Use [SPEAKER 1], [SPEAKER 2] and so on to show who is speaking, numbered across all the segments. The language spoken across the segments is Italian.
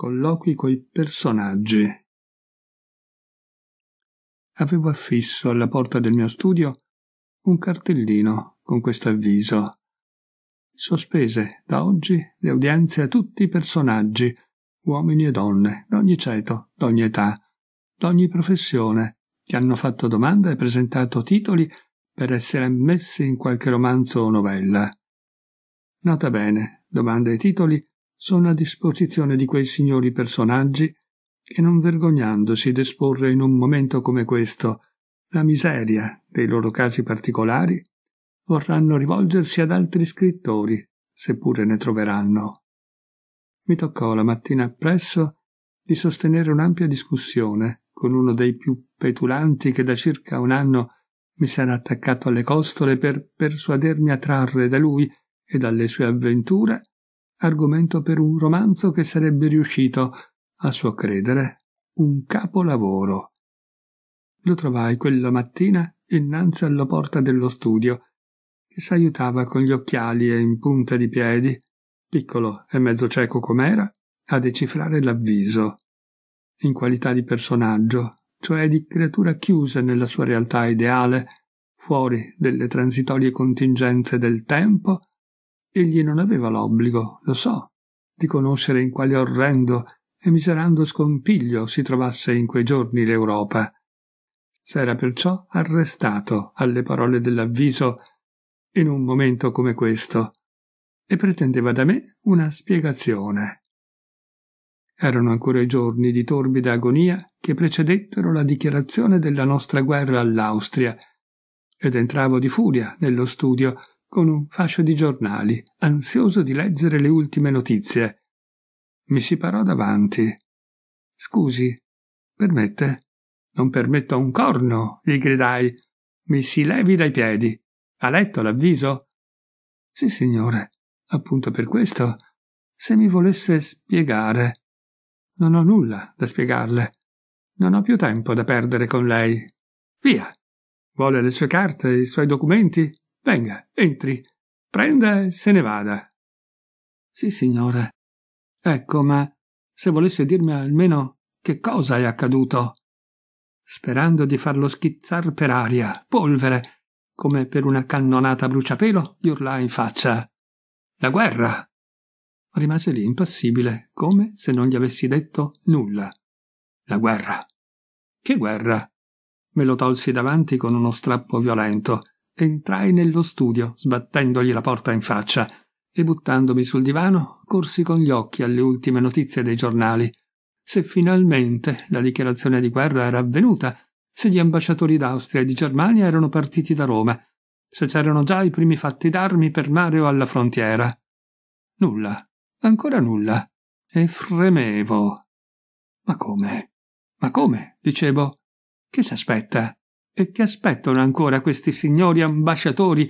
[SPEAKER 1] colloqui coi personaggi. Avevo affisso alla porta del mio studio un cartellino con questo avviso. Sospese da oggi le udienze a tutti i personaggi, uomini e donne, d'ogni ceto, d'ogni età, d'ogni professione, che hanno fatto domanda e presentato titoli per essere ammessi in qualche romanzo o novella. Nota bene, domande e titoli sono a disposizione di quei signori personaggi che non vergognandosi d'esporre in un momento come questo la miseria dei loro casi particolari, vorranno rivolgersi ad altri scrittori, seppure ne troveranno. Mi toccò la mattina appresso di sostenere un'ampia discussione con uno dei più petulanti che da circa un anno mi si era attaccato alle costole per persuadermi a trarre da lui e dalle sue avventure argomento per un romanzo che sarebbe riuscito, a suo credere, un capolavoro. Lo trovai quella mattina innanzi alla porta dello studio, che s'aiutava con gli occhiali e in punta di piedi, piccolo e mezzo cieco com'era, a decifrare l'avviso. In qualità di personaggio, cioè di creatura chiusa nella sua realtà ideale, fuori delle transitorie contingenze del tempo Egli non aveva l'obbligo, lo so, di conoscere in quale orrendo e miserando scompiglio si trovasse in quei giorni l'Europa. S'era perciò arrestato alle parole dell'avviso in un momento come questo e pretendeva da me una spiegazione. Erano ancora i giorni di torbida agonia che precedettero la dichiarazione della nostra guerra all'Austria ed entravo di furia nello studio con un fascio di giornali, ansioso di leggere le ultime notizie. Mi si parò davanti. Scusi, permette? Non permetto un corno, gli gridai. Mi si levi dai piedi. Ha letto l'avviso? Sì, signore. Appunto per questo. Se mi volesse spiegare. Non ho nulla da spiegarle. Non ho più tempo da perdere con lei. Via. Vuole le sue carte, i suoi documenti? Venga, entri, prenda e se ne vada. Sì, signora. Ecco, ma se volesse dirmi almeno che cosa è accaduto. Sperando di farlo schizzar per aria, polvere, come per una cannonata bruciapelo, gli urlai in faccia. La guerra! Rimase lì impassibile, come se non gli avessi detto nulla. La guerra. Che guerra? Me lo tolsi davanti con uno strappo violento Entrai nello studio, sbattendogli la porta in faccia, e buttandomi sul divano, corsi con gli occhi alle ultime notizie dei giornali. Se finalmente la dichiarazione di guerra era avvenuta, se gli ambasciatori d'Austria e di Germania erano partiti da Roma, se c'erano già i primi fatti d'armi per mare o alla frontiera. Nulla, ancora nulla. E fremevo. Ma come? Ma come? dicevo. Che si aspetta? E che aspettano ancora questi signori ambasciatori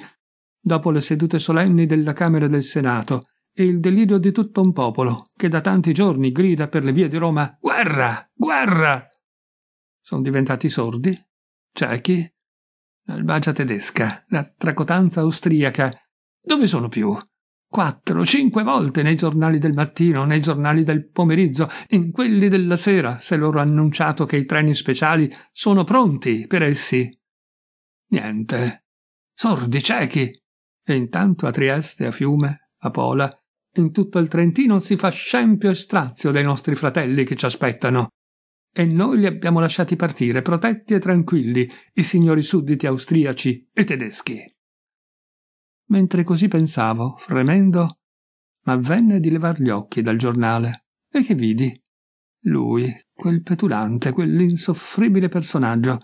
[SPEAKER 1] dopo le sedute solenni della Camera del Senato e il delirio di tutto un popolo che da tanti giorni grida per le vie di Roma guerra, guerra? Sono diventati sordi, ciechi, l'albagia tedesca, la tracotanza austriaca. Dove sono più? quattro, cinque volte nei giornali del mattino, nei giornali del pomeriggio, in quelli della sera, se loro annunciato che i treni speciali sono pronti per essi. Niente. Sordi ciechi. E intanto a Trieste, a Fiume, a Pola, in tutto il Trentino si fa scempio e strazio dei nostri fratelli che ci aspettano. E noi li abbiamo lasciati partire, protetti e tranquilli, i signori sudditi austriaci e tedeschi. Mentre così pensavo, fremendo, ma venne di levar gli occhi dal giornale e che vidi? Lui, quel petulante, quell'insoffribile personaggio,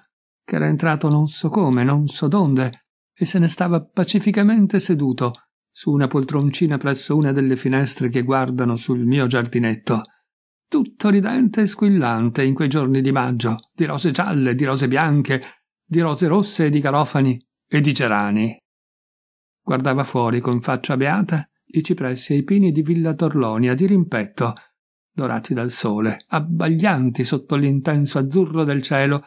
[SPEAKER 1] che era entrato non so come, non so donde, e se ne stava pacificamente seduto su una poltroncina presso una delle finestre che guardano sul mio giardinetto, tutto ridente e squillante in quei giorni di maggio, di rose gialle, di rose bianche, di rose rosse e di garofani e di gerani. Guardava fuori con faccia beata i cipressi e i pini di Villa Torlonia di rimpetto, dorati dal sole, abbaglianti sotto l'intenso azzurro del cielo,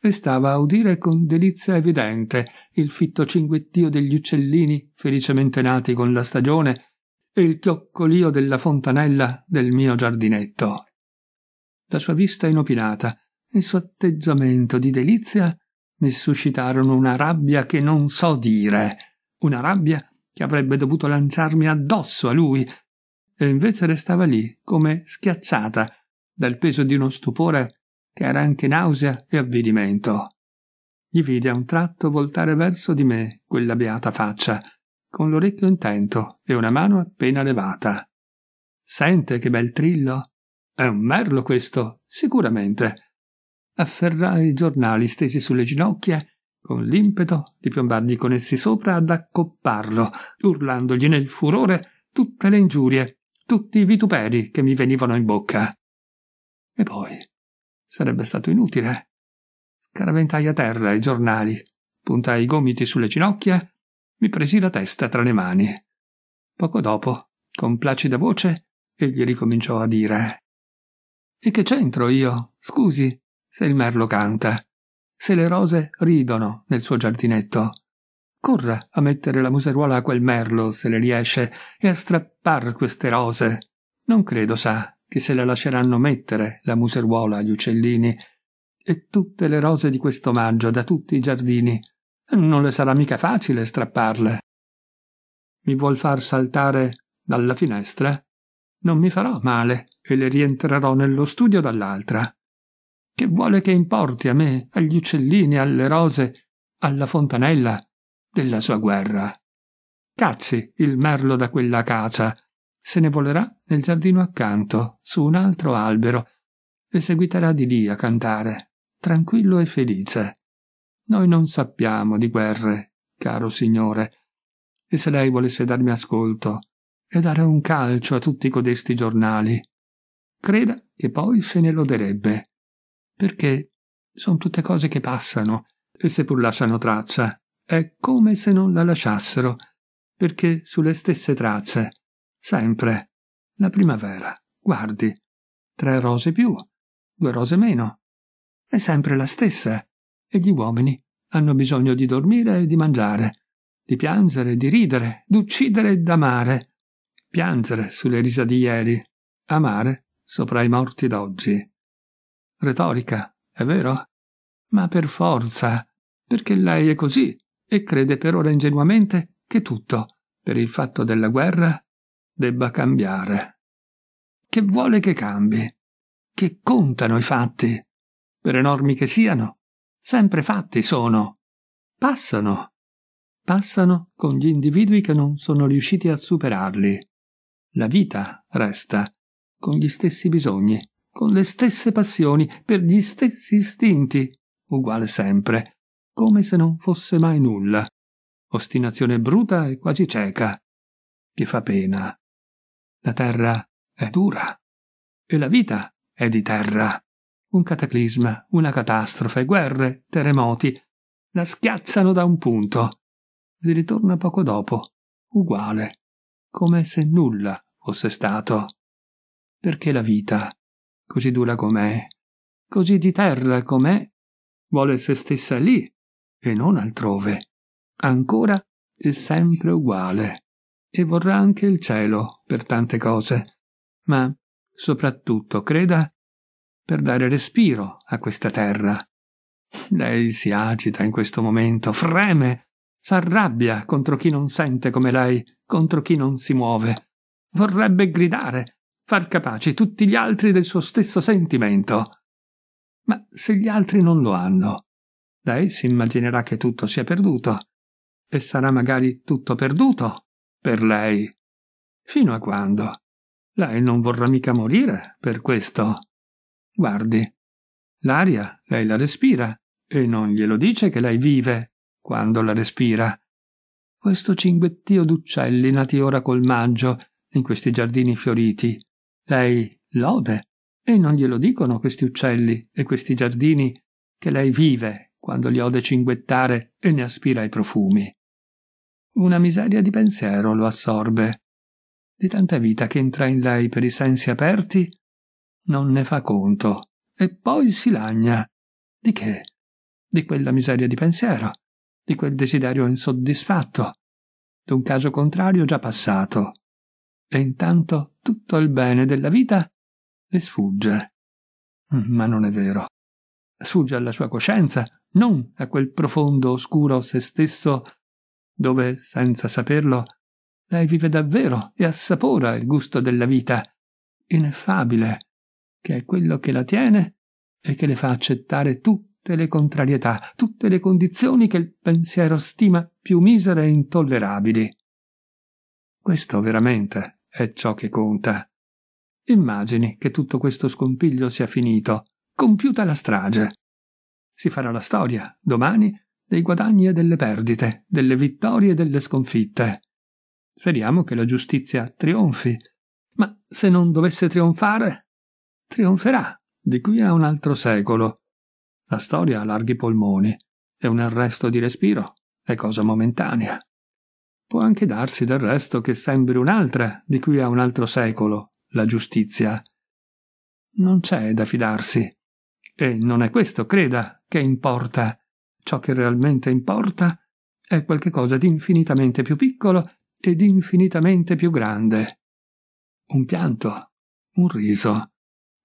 [SPEAKER 1] e stava a udire con delizia evidente il fitto cinguettio degli uccellini felicemente nati con la stagione e il chioccolio della fontanella del mio giardinetto. La sua vista inopinata, il suo atteggiamento di delizia mi suscitarono una rabbia che non so dire una rabbia che avrebbe dovuto lanciarmi addosso a lui, e invece restava lì, come schiacciata dal peso di uno stupore che era anche nausea e avvilimento. Gli vide a un tratto voltare verso di me quella beata faccia, con l'orecchio intento e una mano appena levata. Sente che bel trillo? È un merlo questo, sicuramente. Afferrai i giornali stesi sulle ginocchia con l'impeto di piombargli con essi sopra ad accopparlo, urlandogli nel furore tutte le ingiurie, tutti i vituperi che mi venivano in bocca. E poi sarebbe stato inutile. Scaraventai a terra i giornali, puntai i gomiti sulle ginocchia, mi presi la testa tra le mani. Poco dopo, con placida voce, egli ricominciò a dire E che c'entro io, scusi, se il merlo canta? se le rose ridono nel suo giardinetto. Corra a mettere la museruola a quel merlo, se le riesce, e a strappar queste rose. Non credo, sa, che se la lasceranno mettere la museruola agli uccellini. E tutte le rose di questo maggio, da tutti i giardini. Non le sarà mica facile strapparle. Mi vuol far saltare dalla finestra? Non mi farò male e le rientrerò nello studio dall'altra che vuole che importi a me, agli uccellini, alle rose, alla fontanella della sua guerra. Cacci il merlo da quella casa, se ne volerà nel giardino accanto, su un altro albero, e seguiterà di lì a cantare, tranquillo e felice. Noi non sappiamo di guerre, caro signore, e se lei volesse darmi ascolto e dare un calcio a tutti codesti giornali, creda che poi se ne loderebbe perché sono tutte cose che passano, e seppur lasciano traccia, è come se non la lasciassero, perché sulle stesse tracce, sempre, la primavera, guardi, tre rose più, due rose meno, è sempre la stessa, e gli uomini hanno bisogno di dormire e di mangiare, di piangere, di ridere, d'uccidere e d'amare, piangere sulle risa di ieri, amare sopra i morti d'oggi retorica, è vero? Ma per forza, perché lei è così e crede per ora ingenuamente che tutto, per il fatto della guerra, debba cambiare. Che vuole che cambi? Che contano i fatti? Per enormi che siano, sempre fatti sono. Passano. Passano con gli individui che non sono riusciti a superarli. La vita resta, con gli stessi bisogni, con le stesse passioni, per gli stessi istinti, uguale sempre, come se non fosse mai nulla. Ostinazione bruta e quasi cieca. Che fa pena. La terra è dura. E la vita è di terra. Un cataclisma, una catastrofe, guerre, terremoti. La schiacciano da un punto. Vi ritorna poco dopo, uguale, come se nulla fosse stato. Perché la vita così dura com'è, così di terra com'è, vuole se stessa lì e non altrove, ancora e sempre uguale, e vorrà anche il cielo per tante cose, ma soprattutto, creda, per dare respiro a questa terra. Lei si agita in questo momento, freme, s'arrabbia contro chi non sente come lei, contro chi non si muove. Vorrebbe gridare, far capaci tutti gli altri del suo stesso sentimento. Ma se gli altri non lo hanno, lei si immaginerà che tutto sia perduto, e sarà magari tutto perduto per lei. Fino a quando? Lei non vorrà mica morire per questo. Guardi, l'aria lei la respira e non glielo dice che lei vive quando la respira. Questo cinguettio d'uccelli nati ora col maggio in questi giardini fioriti, lei lode e non glielo dicono questi uccelli e questi giardini che lei vive quando li ode cinguettare e ne aspira i profumi. Una miseria di pensiero lo assorbe. Di tanta vita che entra in lei per i sensi aperti, non ne fa conto e poi si lagna. Di che? Di quella miseria di pensiero, di quel desiderio insoddisfatto, d'un caso contrario già passato, e intanto tutto il bene della vita le sfugge. Mm, ma non è vero. Sfugge alla sua coscienza, non a quel profondo oscuro se stesso dove, senza saperlo, lei vive davvero e assapora il gusto della vita, ineffabile, che è quello che la tiene e che le fa accettare tutte le contrarietà, tutte le condizioni che il pensiero stima più misere e intollerabili. Questo veramente è ciò che conta. Immagini che tutto questo scompiglio sia finito, compiuta la strage. Si farà la storia, domani, dei guadagni e delle perdite, delle vittorie e delle sconfitte. Speriamo che la giustizia trionfi, ma se non dovesse trionfare, trionferà di qui a un altro secolo. La storia ha larghi polmoni e un arresto di respiro è cosa momentanea. Può anche darsi del resto che sembri un'altra di qui a un altro secolo, la giustizia. Non c'è da fidarsi. E non è questo, creda, che importa. Ciò che realmente importa è qualcosa di infinitamente più piccolo ed infinitamente più grande. Un pianto, un riso,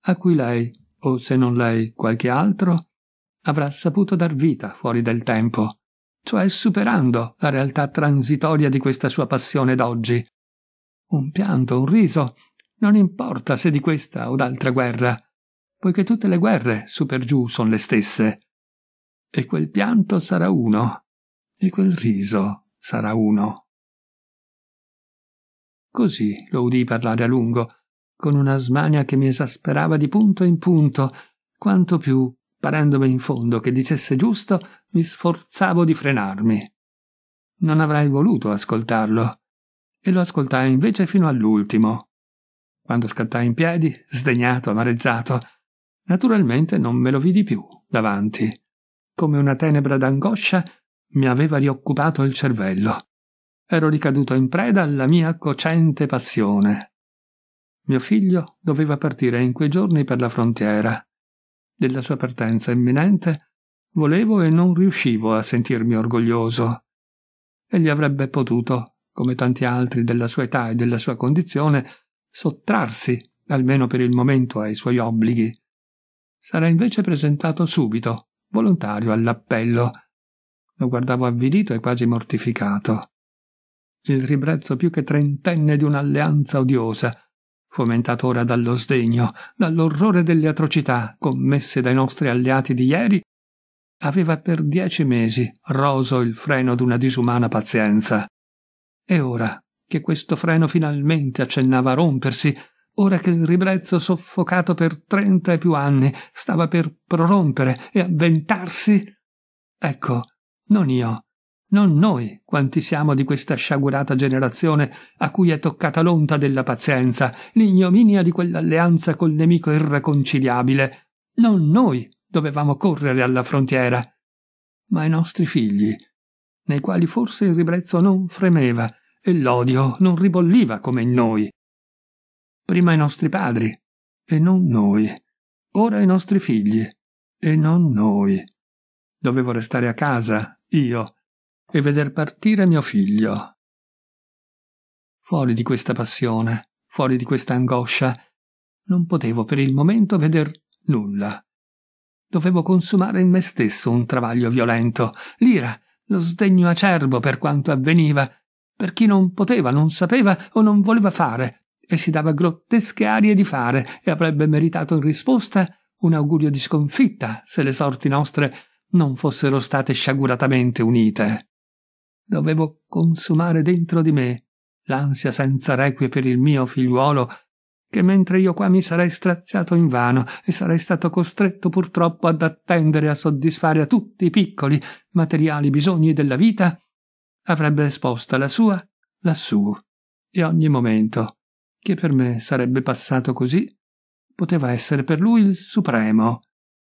[SPEAKER 1] a cui lei, o se non lei, qualche altro, avrà saputo dar vita fuori del tempo cioè superando la realtà transitoria di questa sua passione d'oggi. Un pianto, un riso, non importa se di questa o d'altra guerra, poiché tutte le guerre, su per giù, sono le stesse. E quel pianto sarà uno, e quel riso sarà uno. Così lo udii parlare a lungo, con una smania che mi esasperava di punto in punto, quanto più parendomi in fondo che dicesse giusto, mi sforzavo di frenarmi. Non avrei voluto ascoltarlo, e lo ascoltai invece fino all'ultimo. Quando scattai in piedi, sdegnato, amareggiato, naturalmente non me lo vidi più davanti. Come una tenebra d'angoscia mi aveva rioccupato il cervello. Ero ricaduto in preda alla mia cocente passione. Mio figlio doveva partire in quei giorni per la frontiera della sua partenza imminente, volevo e non riuscivo a sentirmi orgoglioso. Egli avrebbe potuto, come tanti altri della sua età e della sua condizione, sottrarsi, almeno per il momento, ai suoi obblighi. S'era invece presentato subito, volontario, all'appello. Lo guardavo avvilito e quasi mortificato. Il ribrezzo più che trentenne di un'alleanza odiosa, fomentato ora dallo sdegno, dall'orrore delle atrocità commesse dai nostri alleati di ieri, aveva per dieci mesi roso il freno d'una disumana pazienza. E ora che questo freno finalmente accennava a rompersi, ora che il ribrezzo soffocato per trenta e più anni stava per prorompere e avventarsi, ecco, non io, non noi quanti siamo di questa sciagurata generazione a cui è toccata l'onta della pazienza, l'ignominia di quell'alleanza col nemico irreconciliabile. Non noi dovevamo correre alla frontiera, ma i nostri figli, nei quali forse il ribrezzo non fremeva e l'odio non ribolliva come in noi. Prima i nostri padri, e non noi. Ora i nostri figli, e non noi. Dovevo restare a casa, io, e veder partire mio figlio. Fuori di questa passione, fuori di questa angoscia, non potevo per il momento veder nulla. Dovevo consumare in me stesso un travaglio violento, l'ira, lo sdegno acerbo per quanto avveniva, per chi non poteva, non sapeva o non voleva fare, e si dava grottesche arie di fare e avrebbe meritato in risposta un augurio di sconfitta se le sorti nostre non fossero state sciaguratamente unite dovevo consumare dentro di me l'ansia senza requie per il mio figliuolo che mentre io qua mi sarei straziato invano e sarei stato costretto purtroppo ad attendere a soddisfare a tutti i piccoli materiali bisogni della vita, avrebbe esposta la sua lassù, e ogni momento, che per me sarebbe passato così, poteva essere per lui il supremo,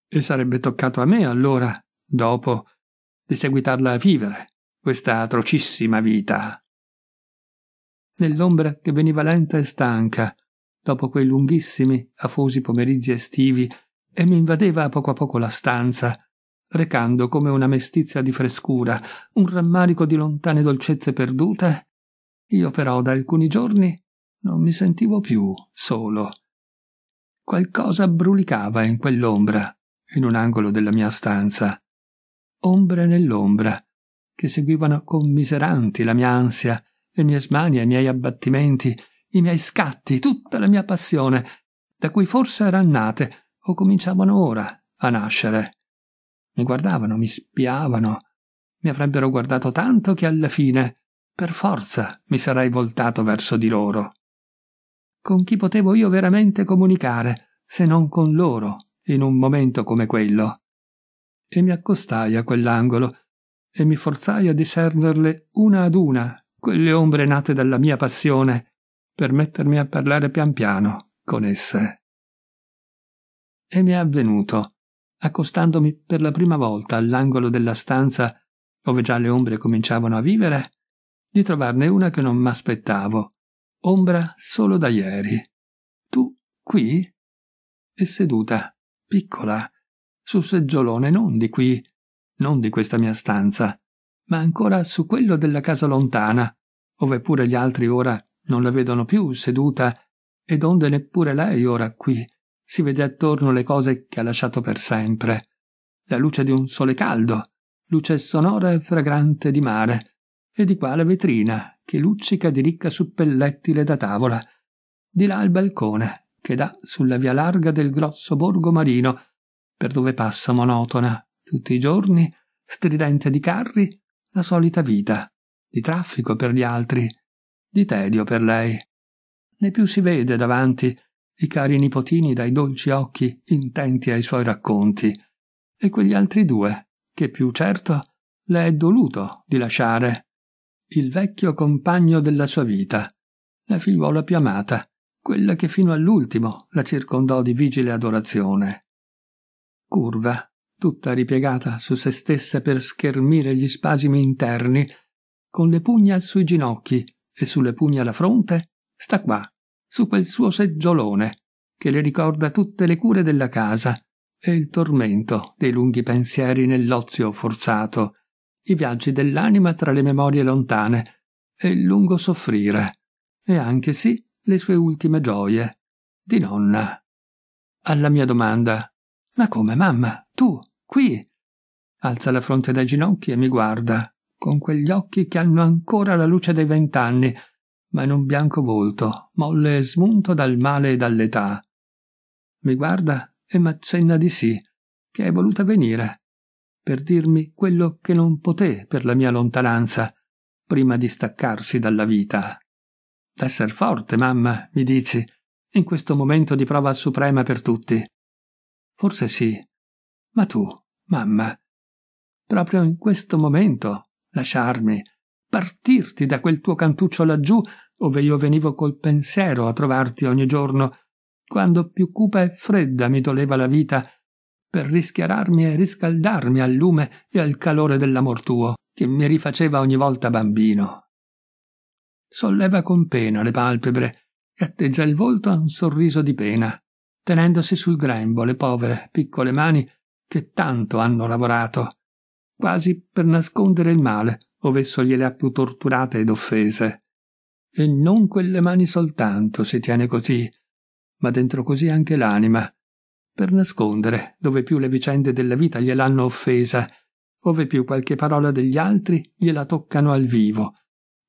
[SPEAKER 1] e sarebbe toccato a me allora, dopo, di seguitarla a vivere, questa atrocissima vita. Nell'ombra che veniva lenta e stanca, dopo quei lunghissimi, afosi pomeriggi estivi, e mi invadeva a poco a poco la stanza, recando come una mestizia di frescura, un rammarico di lontane dolcezze perdute, io però da alcuni giorni non mi sentivo più solo. Qualcosa brulicava in quell'ombra, in un angolo della mia stanza. Ombre nell'ombra, che seguivano commiseranti la mia ansia, le mie smanie, i miei abbattimenti, i miei scatti, tutta la mia passione, da cui forse eran nate o cominciavano ora a nascere. Mi guardavano, mi spiavano, mi avrebbero guardato tanto che alla fine, per forza, mi sarei voltato verso di loro. Con chi potevo io veramente comunicare, se non con loro, in un momento come quello? E mi accostai a quell'angolo e mi forzai a discernerle una ad una, quelle ombre nate dalla mia passione, per mettermi a parlare pian piano con esse. E mi è avvenuto, accostandomi per la prima volta all'angolo della stanza ove già le ombre cominciavano a vivere, di trovarne una che non m'aspettavo, ombra solo da ieri. Tu qui? E seduta, piccola, sul seggiolone non di qui, non di questa mia stanza, ma ancora su quello della casa lontana, ove pure gli altri ora non la vedono più seduta ed onde neppure lei ora qui si vede attorno le cose che ha lasciato per sempre. La luce di un sole caldo, luce sonora e fragrante di mare, e di qua la vetrina che luccica di ricca suppellettile da tavola, di là il balcone che dà sulla via larga del grosso borgo marino, per dove passa monotona tutti i giorni, stridenze di carri, la solita vita, di traffico per gli altri, di tedio per lei. Né più si vede davanti i cari nipotini dai dolci occhi intenti ai suoi racconti, e quegli altri due, che più certo le è doluto di lasciare, il vecchio compagno della sua vita, la figliuola più amata, quella che fino all'ultimo la circondò di vigile adorazione. Curva, tutta ripiegata su se stessa per schermire gli spasimi interni, con le pugna sui ginocchi e sulle pugna alla fronte, sta qua, su quel suo seggiolone, che le ricorda tutte le cure della casa e il tormento dei lunghi pensieri nell'ozio forzato, i viaggi dell'anima tra le memorie lontane e il lungo soffrire, e anche sì le sue ultime gioie, di nonna. Alla mia domanda, ma come mamma, tu qui. Alza la fronte dai ginocchi e mi guarda, con quegli occhi che hanno ancora la luce dei vent'anni, ma in un bianco volto, molle e smunto dal male e dall'età. Mi guarda e m'accenna di sì, che è voluta venire, per dirmi quello che non poté per la mia lontananza, prima di staccarsi dalla vita. D'esser forte, mamma, mi dici, in questo momento di prova suprema per tutti. Forse sì, ma tu mamma, proprio in questo momento lasciarmi, partirti da quel tuo cantuccio laggiù, ove io venivo col pensiero a trovarti ogni giorno, quando più cupa e fredda mi doleva la vita, per rischiararmi e riscaldarmi al lume e al calore dell'amor tuo, che mi rifaceva ogni volta bambino. Solleva con pena le palpebre e atteggia il volto a un sorriso di pena, tenendosi sul grembo le povere, piccole mani che tanto hanno lavorato, quasi per nascondere il male, ov'esso gliele ha più torturate ed offese. E non quelle mani soltanto si tiene così, ma dentro così anche l'anima, per nascondere dove più le vicende della vita gliel'hanno offesa, ove più qualche parola degli altri gliela toccano al vivo,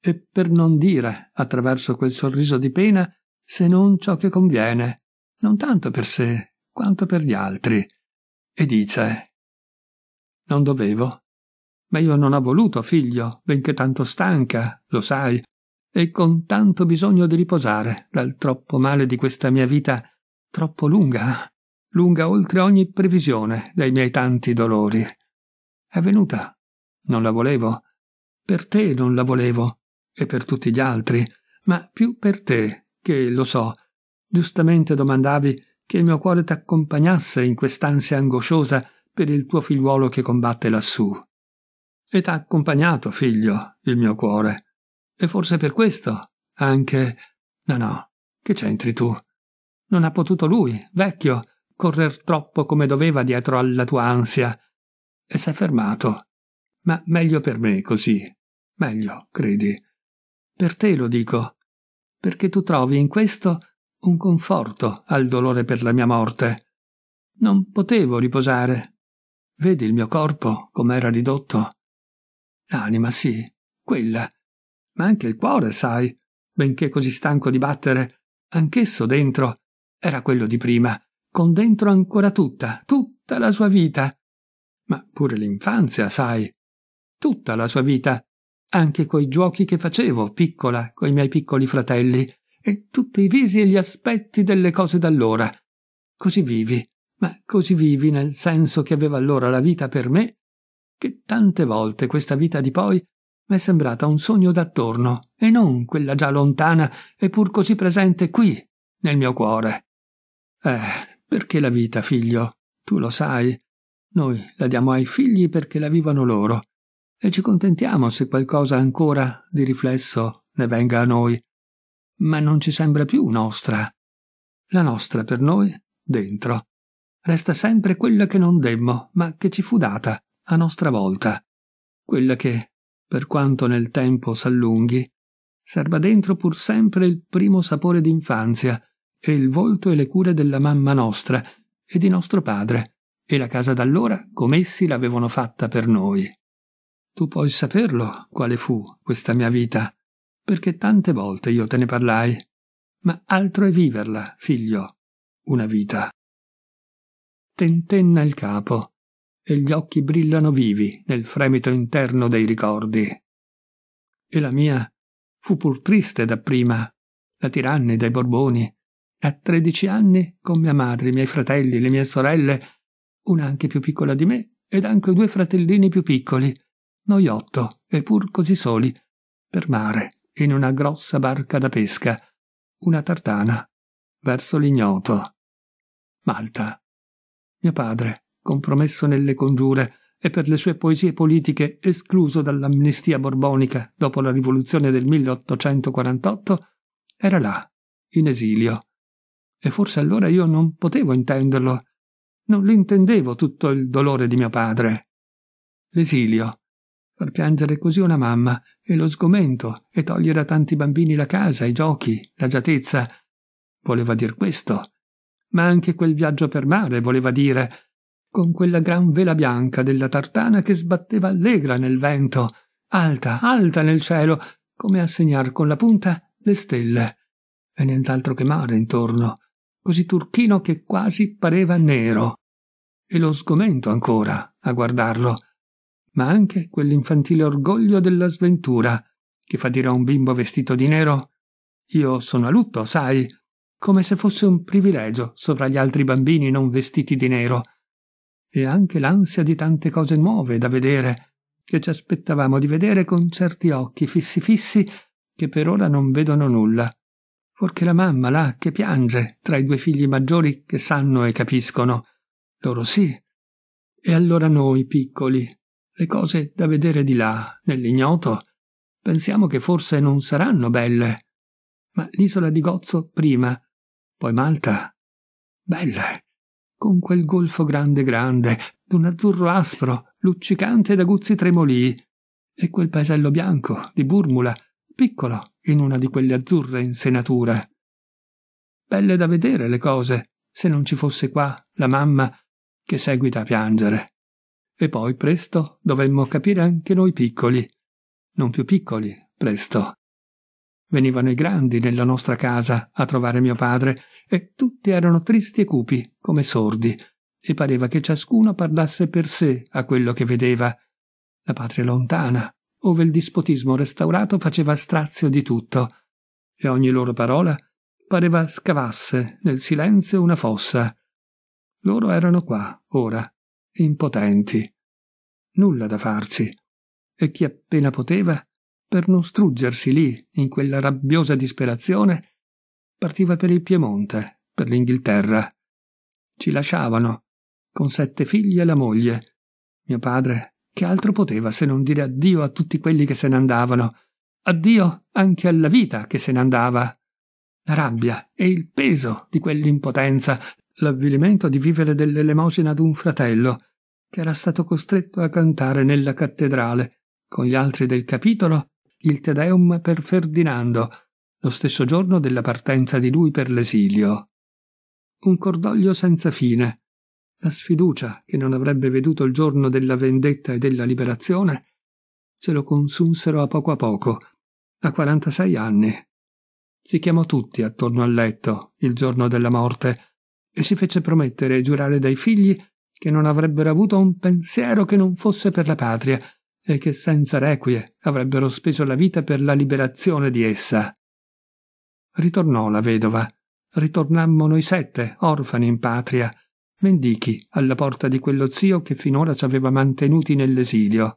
[SPEAKER 1] e per non dire, attraverso quel sorriso di pena, se non ciò che conviene, non tanto per sé quanto per gli altri, e dice Non dovevo. Ma io non ho voluto, figlio, benché tanto stanca, lo sai, e con tanto bisogno di riposare dal troppo male di questa mia vita troppo lunga, lunga oltre ogni previsione dai miei tanti dolori. È venuta. Non la volevo. Per te non la volevo, e per tutti gli altri, ma più per te, che lo so, giustamente domandavi che il mio cuore t'accompagnasse in quest'ansia angosciosa per il tuo figliuolo che combatte lassù. E t'ha accompagnato, figlio, il mio cuore. E forse per questo, anche... No, no, che c'entri tu? Non ha potuto lui, vecchio, correr troppo come doveva dietro alla tua ansia. E s'è fermato. Ma meglio per me così. Meglio, credi. Per te lo dico. Perché tu trovi in questo un conforto al dolore per la mia morte. Non potevo riposare. Vedi il mio corpo com'era ridotto. L'anima sì, quella, ma anche il cuore, sai, benché così stanco di battere, anch'esso dentro era quello di prima, con dentro ancora tutta, tutta la sua vita. Ma pure l'infanzia, sai, tutta la sua vita, anche coi giochi che facevo, piccola, coi miei piccoli fratelli, e tutti i visi e gli aspetti delle cose d'allora. Così vivi, ma così vivi nel senso che aveva allora la vita per me, che tante volte questa vita di poi mi è sembrata un sogno d'attorno e non quella già lontana e pur così presente qui, nel mio cuore. Eh, perché la vita, figlio, tu lo sai, noi la diamo ai figli perché la vivano loro, e ci contentiamo se qualcosa ancora di riflesso ne venga a noi, ma non ci sembra più nostra. La nostra per noi, dentro, resta sempre quella che non demmo, ma che ci fu data, a nostra volta, quella che, per quanto nel tempo s'allunghi, serba dentro pur sempre il primo sapore d'infanzia e il volto e le cure della mamma nostra e di nostro padre e la casa d'allora come essi l'avevano fatta per noi. Tu puoi saperlo quale fu questa mia vita, perché tante volte io te ne parlai, ma altro è viverla, figlio, una vita. Tentenna il capo e gli occhi brillano vivi nel fremito interno dei ricordi. E la mia fu pur triste dapprima, la tiranni dai Borboni, a tredici anni con mia madre, i miei fratelli, le mie sorelle, una anche più piccola di me ed anche due fratellini più piccoli, noi otto, e pur così soli, per mare, in una grossa barca da pesca, una tartana, verso l'ignoto. Malta. Mio padre, compromesso nelle congiure e per le sue poesie politiche escluso dall'amnistia borbonica dopo la rivoluzione del 1848, era là, in esilio. E forse allora io non potevo intenderlo. Non l'intendevo tutto il dolore di mio padre. L'esilio. Far piangere così una mamma e lo sgomento e togliere a tanti bambini la casa, i giochi, l'agiatezza. Voleva dir questo. Ma anche quel viaggio per mare voleva dire, con quella gran vela bianca della tartana che sbatteva allegra nel vento, alta, alta nel cielo, come a segnar con la punta le stelle. E nient'altro che mare intorno, così turchino che quasi pareva nero. E lo sgomento ancora, a guardarlo ma anche quell'infantile orgoglio della sventura che fa dire a un bimbo vestito di nero io sono a lutto, sai, come se fosse un privilegio sopra gli altri bambini non vestiti di nero, e anche l'ansia di tante cose nuove da vedere, che ci aspettavamo di vedere con certi occhi fissi fissi che per ora non vedono nulla, forché la mamma là che piange tra i due figli maggiori che sanno e capiscono. Loro sì. E allora noi piccoli, le cose da vedere di là, nell'ignoto, pensiamo che forse non saranno belle. Ma l'isola di Gozzo prima, poi Malta. Belle, con quel golfo grande grande, d'un azzurro aspro, luccicante da guzzi tremolii, e quel paesello bianco di Burmula, piccolo in una di quelle azzurre insenature. Belle da vedere le cose, se non ci fosse qua la mamma che seguita a piangere. E poi presto dovemmo capire anche noi piccoli, non più piccoli, presto. Venivano i grandi nella nostra casa a trovare mio padre e tutti erano tristi e cupi, come sordi, e pareva che ciascuno parlasse per sé a quello che vedeva. La patria lontana, ove il dispotismo restaurato faceva strazio di tutto, e ogni loro parola pareva scavasse nel silenzio una fossa. Loro erano qua, ora, impotenti. Nulla da farci. E chi appena poteva, per non struggersi lì, in quella rabbiosa disperazione, partiva per il Piemonte, per l'Inghilterra. Ci lasciavano, con sette figli e la moglie. Mio padre, che altro poteva se non dire addio a tutti quelli che se ne andavano, addio anche alla vita che se ne andava. La rabbia e il peso di quell'impotenza, l'avvilimento di vivere dell'elemosina ad un fratello, che era stato costretto a cantare nella cattedrale, con gli altri del capitolo, il Tedeum per Ferdinando, lo stesso giorno della partenza di lui per l'esilio. Un cordoglio senza fine, la sfiducia che non avrebbe veduto il giorno della vendetta e della liberazione, ce lo consunsero a poco a poco, a 46 anni. Si chiamò tutti attorno al letto, il giorno della morte, e si fece promettere e giurare dai figli che non avrebbero avuto un pensiero che non fosse per la patria e che senza requie avrebbero speso la vita per la liberazione di essa. Ritornò la vedova, ritornammo noi sette, orfani in patria, mendichi alla porta di quello zio che finora ci aveva mantenuti nell'esilio.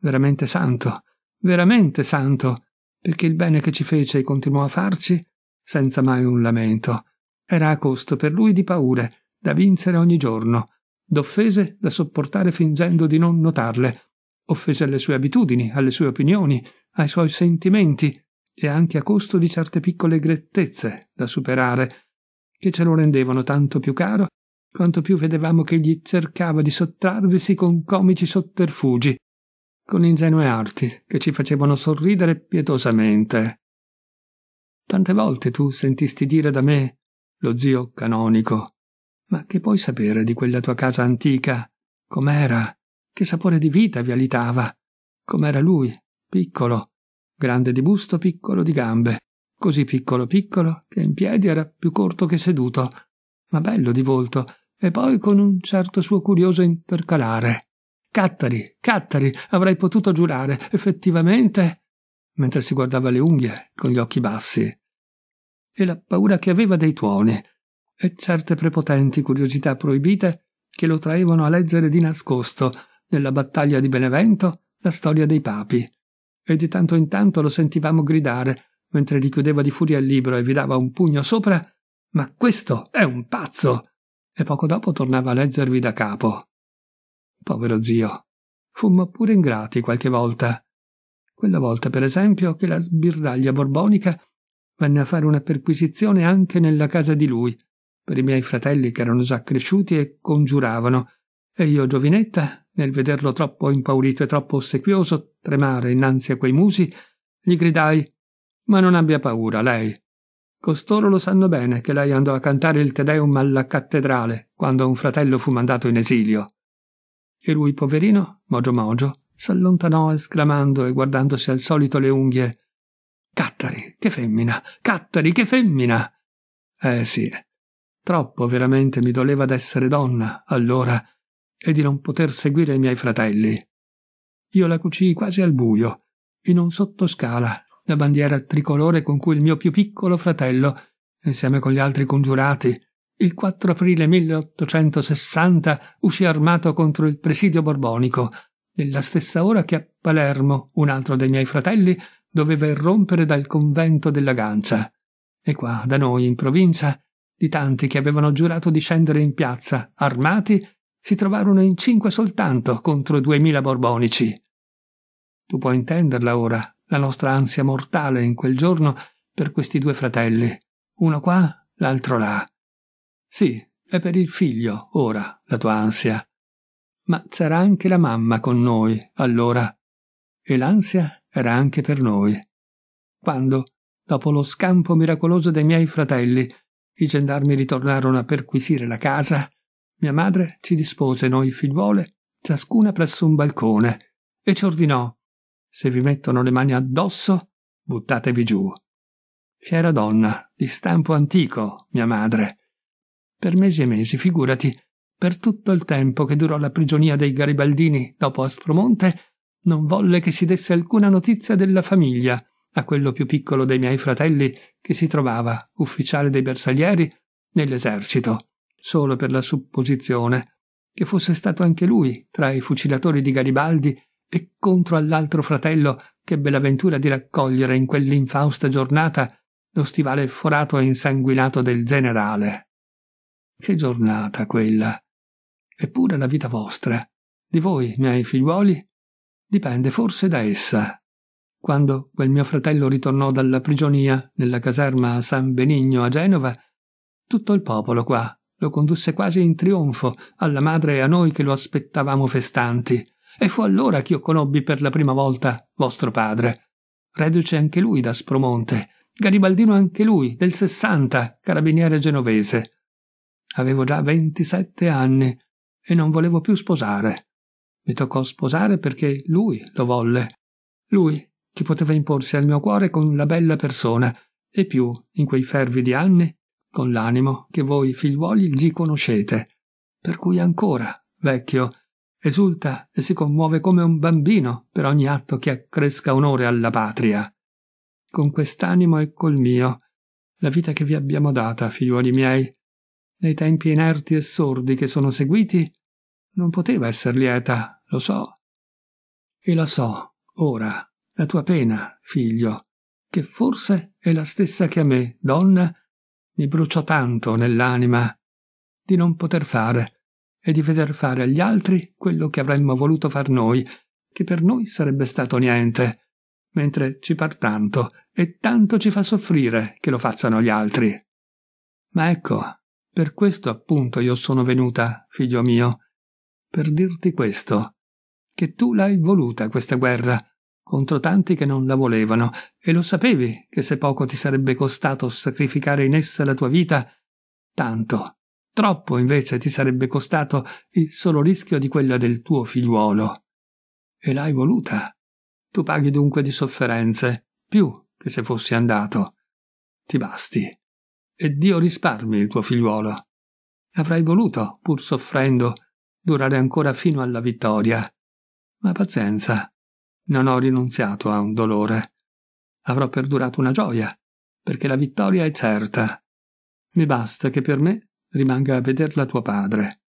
[SPEAKER 1] Veramente santo, veramente santo, perché il bene che ci fece e continuò a farci, senza mai un lamento, era a costo per lui di paure, da vincere ogni giorno, d'offese da sopportare fingendo di non notarle, offese alle sue abitudini, alle sue opinioni, ai suoi sentimenti e anche a costo di certe piccole grettezze da superare, che ce lo rendevano tanto più caro quanto più vedevamo che gli cercava di sottrarvisi con comici sotterfugi, con ingenue arti che ci facevano sorridere pietosamente. Tante volte tu sentisti dire da me lo zio canonico. Ma che puoi sapere di quella tua casa antica? Com'era? Che sapore di vita vi alitava? Com'era lui? Piccolo. Grande di busto, piccolo di gambe. Così piccolo piccolo che in piedi era più corto che seduto, ma bello di volto, e poi con un certo suo curioso intercalare. Cattari, Cattari, avrei potuto giurare, effettivamente. Mentre si guardava le unghie, con gli occhi bassi, e la paura che aveva dei tuoni, e certe prepotenti curiosità proibite che lo traevano a leggere di nascosto, nella battaglia di Benevento, la storia dei papi. E di tanto in tanto lo sentivamo gridare, mentre richiudeva di furia il libro e vi dava un pugno sopra, ma questo è un pazzo! E poco dopo tornava a leggervi da capo. Povero zio. Fummo pure ingrati qualche volta. Quella volta, per esempio, che la sbirraglia borbonica venne a fare una perquisizione anche nella casa di lui, per i miei fratelli che erano già cresciuti e congiuravano, e io, giovinetta, nel vederlo troppo impaurito e troppo ossequioso tremare innanzi a quei musi, gli gridai Ma non abbia paura, lei. Costoro lo sanno bene che lei andò a cantare il Tedeum alla cattedrale quando un fratello fu mandato in esilio. E lui, poverino, mogio mogio, s'allontanò esclamando e guardandosi al solito le unghie Cattari, che femmina! Cattari, che femmina! Eh sì, troppo veramente mi doleva d'essere donna, allora, e di non poter seguire i miei fratelli. Io la cucii quasi al buio, in un sottoscala, la bandiera tricolore con cui il mio più piccolo fratello, insieme con gli altri congiurati, il 4 aprile 1860 uscì armato contro il presidio borbonico, nella stessa ora che a Palermo un altro dei miei fratelli doveva irrompere dal convento della Gancia. E qua, da noi, in provincia, di tanti che avevano giurato di scendere in piazza, armati, si trovarono in cinque soltanto contro duemila borbonici. Tu puoi intenderla ora, la nostra ansia mortale in quel giorno per questi due fratelli, uno qua, l'altro là. Sì, è per il figlio, ora, la tua ansia. Ma c'era anche la mamma con noi, allora. E l'ansia era anche per noi. Quando, dopo lo scampo miracoloso dei miei fratelli, i gendarmi ritornarono a perquisire la casa, mia madre ci dispose noi figliuole, ciascuna presso un balcone, e ci ordinò se vi mettono le mani addosso, buttatevi giù. Fiera donna, di stampo antico, mia madre. Per mesi e mesi, figurati, per tutto il tempo che durò la prigionia dei Garibaldini dopo Aspromonte, non volle che si desse alcuna notizia della famiglia a quello più piccolo dei miei fratelli che si trovava, ufficiale dei bersaglieri, nell'esercito, solo per la supposizione che fosse stato anche lui tra i fucilatori di Garibaldi e contro all'altro fratello che ebbe la ventura di raccogliere in quell'infausta giornata lo stivale forato e insanguinato del generale. Che giornata quella! Eppure la vita vostra, di voi, miei figliuoli, Dipende forse da essa. Quando quel mio fratello ritornò dalla prigionia nella caserma San Benigno a Genova, tutto il popolo qua lo condusse quasi in trionfo alla madre e a noi che lo aspettavamo festanti. E fu allora ch'io conobbi per la prima volta vostro padre. Reduce anche lui da Spromonte, garibaldino anche lui, del sessanta, carabiniere genovese. Avevo già ventisette anni e non volevo più sposare. Mi toccò sposare perché lui lo volle. Lui che poteva imporsi al mio cuore con la bella persona e più, in quei fervidi anni, con l'animo che voi figliuoli gli conoscete. Per cui ancora, vecchio, esulta e si commuove come un bambino per ogni atto che accresca onore alla patria. Con quest'animo e col mio, la vita che vi abbiamo data, figliuoli miei, nei tempi inerti e sordi che sono seguiti, non poteva essere lieta, lo so. E la so, ora, la tua pena, figlio, che forse è la stessa che a me, donna, mi bruciò tanto nell'anima di non poter fare e di veder fare agli altri quello che avremmo voluto far noi, che per noi sarebbe stato niente, mentre ci par tanto e tanto ci fa soffrire che lo facciano gli altri. Ma ecco, per questo appunto io sono venuta, figlio mio, per dirti questo, che tu l'hai voluta questa guerra, contro tanti che non la volevano, e lo sapevi che se poco ti sarebbe costato sacrificare in essa la tua vita, tanto, troppo invece ti sarebbe costato il solo rischio di quella del tuo figliuolo. E l'hai voluta. Tu paghi dunque di sofferenze, più che se fossi andato. Ti basti. E Dio risparmi il tuo figliuolo. Avrai voluto, pur soffrendo, durare ancora fino alla vittoria. Ma pazienza, non ho rinunziato a un dolore. Avrò perdurato una gioia, perché la vittoria è certa. Mi basta che per me rimanga a vederla tuo padre.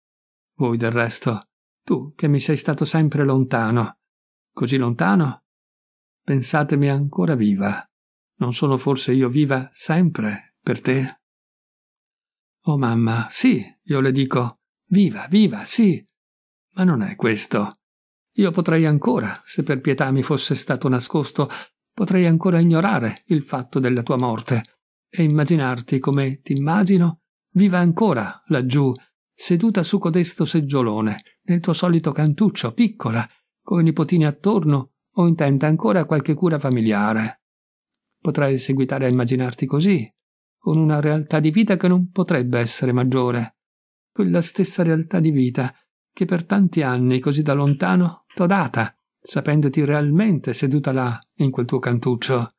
[SPEAKER 1] Voi del resto, tu che mi sei stato sempre lontano, così lontano? Pensatemi ancora viva. Non sono forse io viva sempre per te? Oh mamma, sì, io le dico, Viva, viva, sì. Ma non è questo. Io potrei ancora, se per pietà mi fosse stato nascosto, potrei ancora ignorare il fatto della tua morte e immaginarti come t'immagino viva ancora laggiù, seduta su codesto seggiolone, nel tuo solito cantuccio, piccola, coi nipotini attorno o intenta ancora a qualche cura familiare. Potrei seguitare a immaginarti così, con una realtà di vita che non potrebbe essere maggiore quella stessa realtà di vita che per tanti anni, così da lontano, t'ho data, sapendoti realmente seduta là, in quel tuo cantuccio.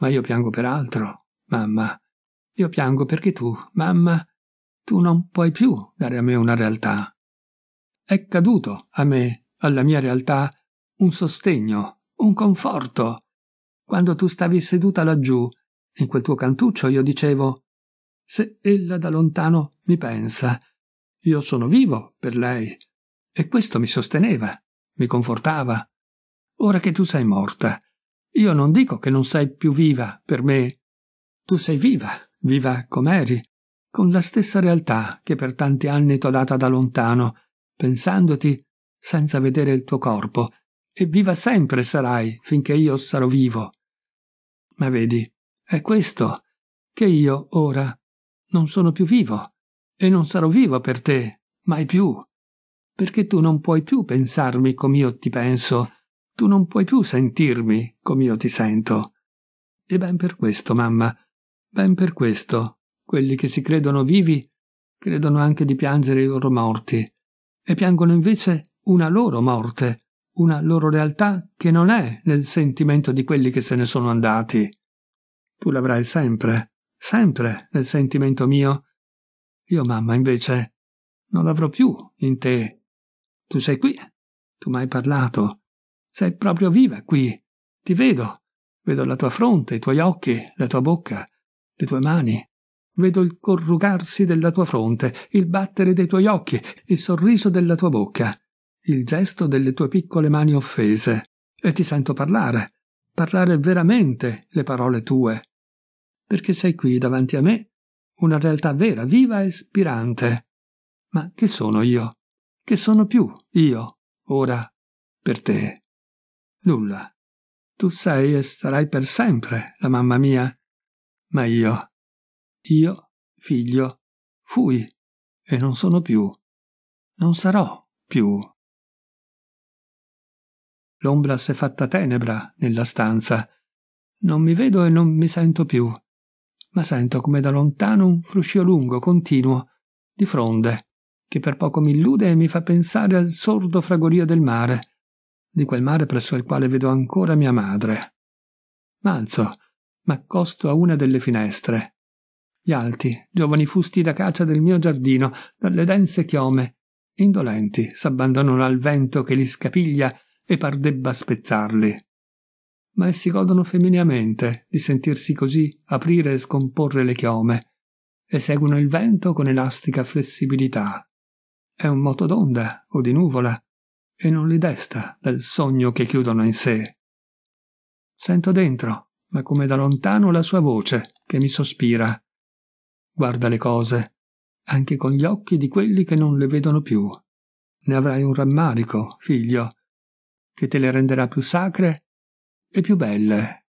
[SPEAKER 1] Ma io piango per altro, mamma. Io piango perché tu, mamma, tu non puoi più dare a me una realtà. È caduto a me, alla mia realtà, un sostegno, un conforto. Quando tu stavi seduta laggiù, in quel tuo cantuccio, io dicevo, se ella da lontano mi pensa, io sono vivo per lei. E questo mi sosteneva, mi confortava. Ora che tu sei morta, io non dico che non sei più viva per me. Tu sei viva, viva com'eri, con la stessa realtà che per tanti anni t'ho data da lontano, pensandoti senza vedere il tuo corpo, e viva sempre sarai finché io sarò vivo. Ma vedi, è questo che io ora non sono più vivo e non sarò viva per te, mai più, perché tu non puoi più pensarmi come io ti penso, tu non puoi più sentirmi come io ti sento. E ben per questo, mamma, ben per questo, quelli che si credono vivi credono anche di piangere i loro morti, e piangono invece una loro morte, una loro realtà che non è nel sentimento di quelli che se ne sono andati. Tu l'avrai sempre, sempre nel sentimento mio io, mamma, invece, non l'avrò più in te. Tu sei qui, tu m'hai parlato, sei proprio viva qui, ti vedo, vedo la tua fronte, i tuoi occhi, la tua bocca, le tue mani, vedo il corrugarsi della tua fronte, il battere dei tuoi occhi, il sorriso della tua bocca, il gesto delle tue piccole mani offese, e ti sento parlare, parlare veramente le parole tue, perché sei qui davanti a me una realtà vera, viva e spirante. Ma che sono io? Che sono più io, ora, per te? Nulla. Tu sei e sarai per sempre la mamma mia. Ma io, io, figlio, fui e non sono più. Non sarò più. L'ombra s'è fatta tenebra nella stanza. Non mi vedo e non mi sento più ma sento come da lontano un fruscio lungo, continuo, di fronde, che per poco mi illude e mi fa pensare al sordo fragorio del mare, di quel mare presso il quale vedo ancora mia madre. M'alzo, m'accosto a una delle finestre. Gli alti, giovani fusti da caccia del mio giardino, dalle dense chiome, indolenti, s'abbandonano al vento che li scapiglia e par debba spezzarli ma essi godono femineamente di sentirsi così aprire e scomporre le chiome, e seguono il vento con elastica flessibilità. È un moto d'onda o di nuvola, e non li desta dal sogno che chiudono in sé. Sento dentro, ma come da lontano, la sua voce che mi sospira. Guarda le cose, anche con gli occhi di quelli che non le vedono più. Ne avrai un rammarico, figlio, che te le renderà più sacre le più belle